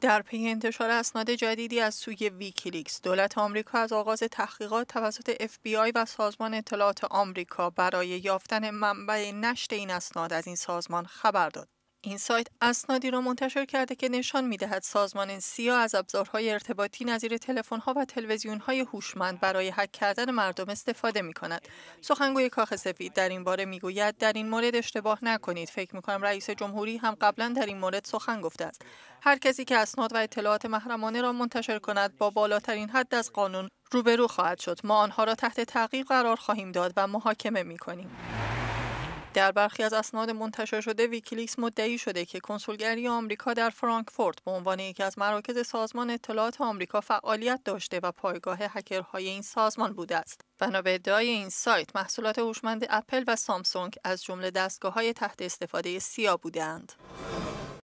در پی انتشار اسناد جدیدی از سوی ویکیلیکس دولت آمریکا از آغاز تحقیقات توسط اف بی آی و سازمان اطلاعات آمریکا برای یافتن منبع نشت این اسناد از این سازمان خبر داد این سایت اسنادی را منتشر کرده که نشان دهد سازمان سیا از ابزارهای ارتباطی نظیر تلفن‌ها و تلویزیون‌های هوشمند برای هک کردن مردم استفاده می کند. سخنگوی کاخ سفید در این باره گوید در این مورد اشتباه نکنید. فکر می کنم رئیس جمهوری هم قبلا در این مورد سخن گفته است. هر کسی که اسناد و اطلاعات محرمانه را منتشر کند با بالاترین حد از قانون روبرو خواهد شد. ما آنها را تحت تعقیب قرار خواهیم داد و محاکمه می در برخی از اسناد منتشر شده ویکیلیکس مدعی شده که کنسولگری آمریکا در فرانکفورت به عنوان یکی از مراکز سازمان اطلاعات آمریکا فعالیت داشته و پایگاه هکرهای این سازمان بوده است. بنا به ادعای این سایت، محصولات هوشمند اپل و سامسونگ از جمله های تحت استفاده سیا بودند.